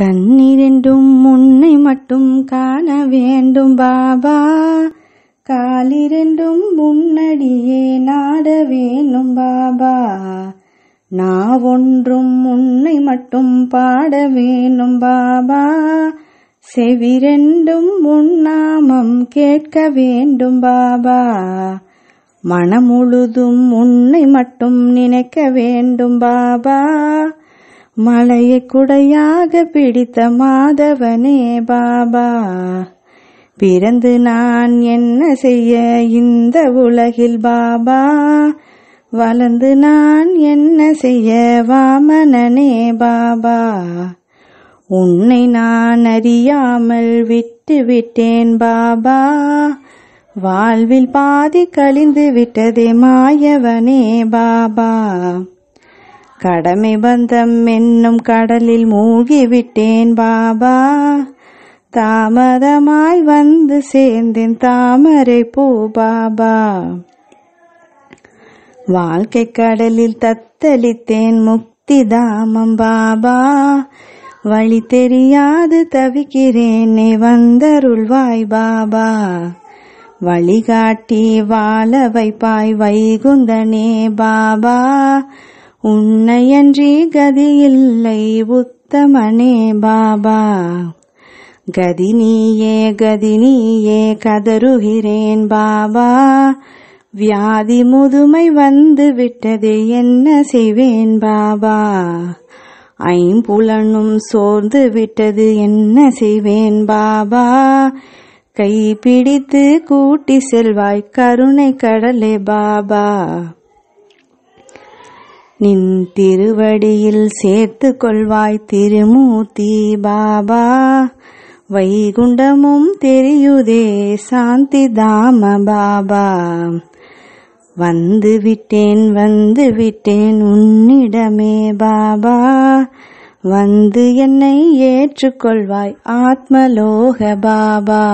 கண்ணிரண்டும் முன்னை மட்டும் காண வேண்டும் பாபா காலிரண்டும் முன்னடியே நாட வேணும் பாபா நான் ஒன்றும் முன்னை மட்டும் பாட வேணும் பாபா செவிரெண்டும் முன்னாமம் கேட்க வேண்டும் பாபா மனமுழுதும் உன்னை மட்டும் நினைக்க வேண்டும் பாபா மலையை குடையாக பிடித்த மாதவனே பாபா பிறந்து நான் என்ன செய்ய இந்த உலகில் பாபா வளர்ந்து நான் என்ன செய்ய வாமனனே பாபா உன்னை நான் அறியாமல் விட்டு விட்டேன் பாபா வாழ்வில் பாதி கழிந்து விட்டதே மாயவனே பாபா கடமை பந்தம் என்னும் கடலில் மூழ்கிவிட்டேன் பாபா தாமதமாய் வந்து சேர்ந்தேன் தாமரை போ பாபா வாழ்க்கை கடலில் தத்தளித்தேன் முக்தி தாமம் பாபா வழி தெரியாது தவிக்கிறேன் நீ வந்தருள்வாய் பாபா வழிகாட்டி வாழ வைப்பாய் வைகுந்தனே பாபா உன்னையன்றி கதியில்லை உத்தமனே பாபா கதினியே கதினியே கதறுகிறேன் பாபா வியாதி முதுமை வந்து விட்டது என்ன செய்வேன் பாபா ஐம்புலனும் சோர்ந்து விட்டது என்ன செய்வேன் பாபா கை பிடித்து கூட்டி செல்வாய் கருணை கடலே பாபா நின் திருவடியில் சேர்த்து கொள்வாய் திருமூர்த்தி பாபா வைகுண்டமும் தெரியுதே சாந்தி தாம பாபா வந்து விட்டேன் வந்து விட்டேன் உன்னிடமே பாபா வந்து என்னை ஏற்றுக்கொள்வாய் ஆத்மலோக பாபா